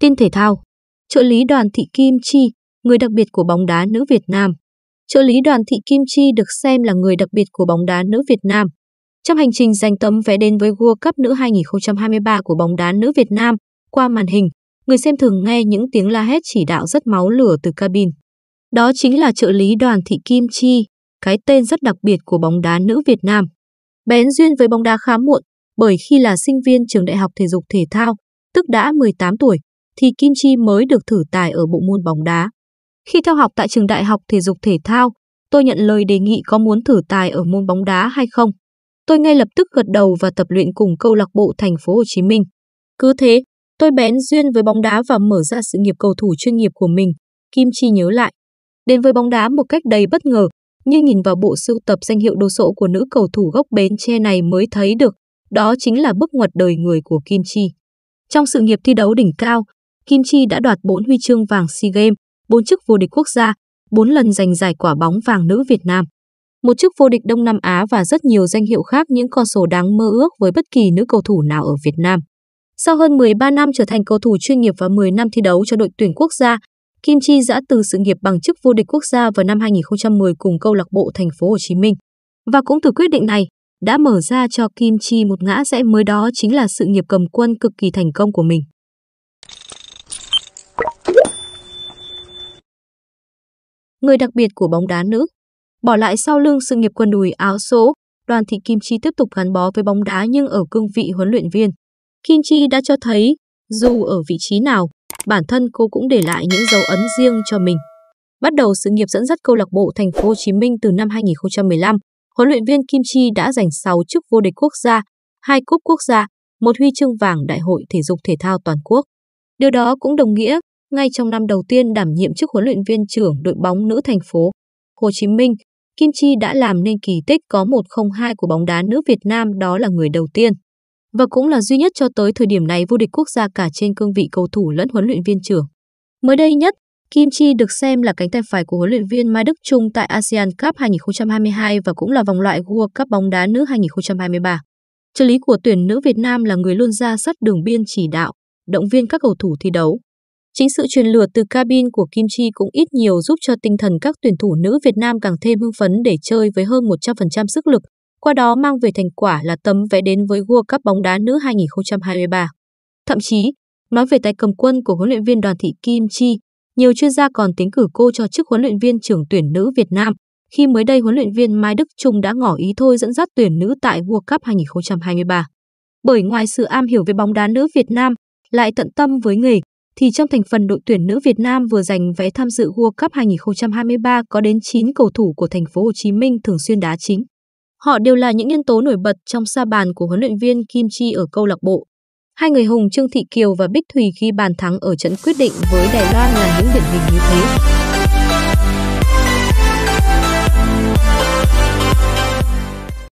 tin thể thao, trợ lý đoàn thị Kim Chi, người đặc biệt của bóng đá nữ Việt Nam. Trợ lý đoàn thị Kim Chi được xem là người đặc biệt của bóng đá nữ Việt Nam. Trong hành trình giành tấm vé đến với World Cup nữ 2023 của bóng đá nữ Việt Nam, qua màn hình, người xem thường nghe những tiếng la hét chỉ đạo rất máu lửa từ cabin. Đó chính là trợ lý đoàn thị Kim Chi, cái tên rất đặc biệt của bóng đá nữ Việt Nam. Bén duyên với bóng đá khá muộn, bởi khi là sinh viên trường Đại học Thể dục Thể thao, tức đã 18 tuổi, thì Kim Chi mới được thử tài ở bộ môn bóng đá. Khi theo học tại trường đại học thể dục thể thao, tôi nhận lời đề nghị có muốn thử tài ở môn bóng đá hay không. Tôi ngay lập tức gật đầu và tập luyện cùng câu lạc bộ thành phố Hồ Chí Minh. Cứ thế, tôi bén duyên với bóng đá và mở ra sự nghiệp cầu thủ chuyên nghiệp của mình, Kim Chi nhớ lại. Đến với bóng đá một cách đầy bất ngờ, nhưng nhìn vào bộ sưu tập danh hiệu đồ sộ của nữ cầu thủ gốc Bến Tre này mới thấy được, đó chính là bước ngoặt đời người của Kim Chi. Trong sự nghiệp thi đấu đỉnh cao, Kim Chi đã đoạt 4 huy chương vàng SEA Games, 4 chức vô địch quốc gia, 4 lần giành giải quả bóng vàng nữ Việt Nam. Một chức vô địch Đông Nam Á và rất nhiều danh hiệu khác những con số đáng mơ ước với bất kỳ nữ cầu thủ nào ở Việt Nam. Sau hơn 13 năm trở thành cầu thủ chuyên nghiệp và 10 năm thi đấu cho đội tuyển quốc gia, Kim Chi đã từ sự nghiệp bằng chức vô địch quốc gia vào năm 2010 cùng câu lạc bộ Thành phố Hồ Chí Minh. Và cũng từ quyết định này, đã mở ra cho Kim Chi một ngã rẽ mới đó chính là sự nghiệp cầm quân cực kỳ thành công của mình. người đặc biệt của bóng đá nữ. Bỏ lại sau lưng sự nghiệp quần đùi áo số, đoàn thị Kim Chi tiếp tục gắn bó với bóng đá nhưng ở cương vị huấn luyện viên. Kim Chi đã cho thấy, dù ở vị trí nào, bản thân cô cũng để lại những dấu ấn riêng cho mình. Bắt đầu sự nghiệp dẫn dắt câu lạc bộ Thành phố Hồ Chí Minh từ năm 2015, huấn luyện viên Kim Chi đã giành 6 chức vô địch quốc gia, hai cúp quốc gia, một huy chương vàng Đại hội thể dục thể thao toàn quốc. Điều đó cũng đồng nghĩa ngay trong năm đầu tiên đảm nhiệm chức huấn luyện viên trưởng đội bóng nữ thành phố Hồ Chí Minh, Kim Chi đã làm nên kỳ tích có 102 của bóng đá nữ Việt Nam đó là người đầu tiên. Và cũng là duy nhất cho tới thời điểm này vô địch quốc gia cả trên cương vị cầu thủ lẫn huấn luyện viên trưởng. Mới đây nhất, Kim Chi được xem là cánh tay phải của huấn luyện viên Mai Đức Trung tại ASEAN Cup 2022 và cũng là vòng loại World Cup bóng đá nữ 2023. Trợ lý của tuyển nữ Việt Nam là người luôn ra sắt đường biên chỉ đạo, động viên các cầu thủ thi đấu. Chính sự truyền lửa từ cabin của Kim Chi cũng ít nhiều giúp cho tinh thần các tuyển thủ nữ Việt Nam càng thêm hưng phấn để chơi với hơn 100% sức lực, qua đó mang về thành quả là tấm vé đến với World Cup bóng đá nữ 2023. Thậm chí, nói về tay cầm quân của huấn luyện viên đoàn thị Kim Chi, nhiều chuyên gia còn tính cử cô cho chức huấn luyện viên trưởng tuyển nữ Việt Nam, khi mới đây huấn luyện viên Mai Đức Trung đã ngỏ ý thôi dẫn dắt tuyển nữ tại World Cup 2023. Bởi ngoài sự am hiểu về bóng đá nữ Việt Nam, lại tận tâm với nghề, thì trong thành phần đội tuyển nữ Việt Nam vừa giành vé tham dự World Cup 2023 có đến 9 cầu thủ của thành phố Hồ Chí Minh thường xuyên đá chính. Họ đều là những nhân tố nổi bật trong sa bàn của huấn luyện viên Kim Chi ở câu lạc bộ. Hai người hùng Trương Thị Kiều và Bích Thùy ghi bàn thắng ở trận quyết định với Đài Loan là những điển hình như thế.